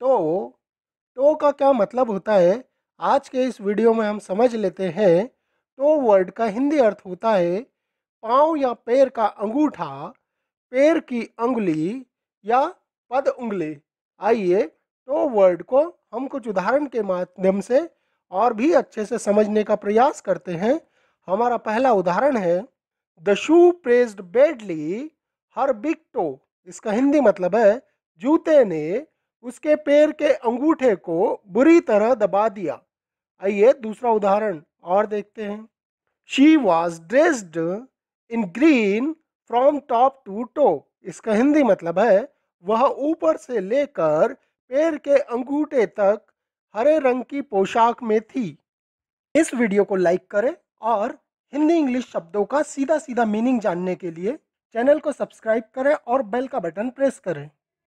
to तो, to तो का क्या मतलब होता है आज के इस वीडियो में हम समझ लेते हैं टो तो वर्ड का हिंदी अर्थ होता है पाँव या पैर का अंगूठा पैर की उंगली या पद उंगली आइए टो वर्ड को हम कुछ उदाहरण के माध्यम से और भी अच्छे से समझने का प्रयास करते हैं हमारा पहला उदाहरण है the shoe pressed badly her big toe इसका हिंदी मतलब है जूते ने उसके पैर के अंगूठे को बुरी तरह दबा दिया आइए दूसरा उदाहरण और देखते हैं she was dressed in green from top to toe इसका हिंदी मतलब है वह ऊपर से लेकर पैर के अंगूठे तक हरे रंग की पोशाक में थी इस वीडियो को लाइक करें और हिंदी इंग्लिश शब्दों का सीधा सीधा मीनिंग जानने के लिए चैनल को सब्सक्राइब करें और बेल का बटन प्रेस करें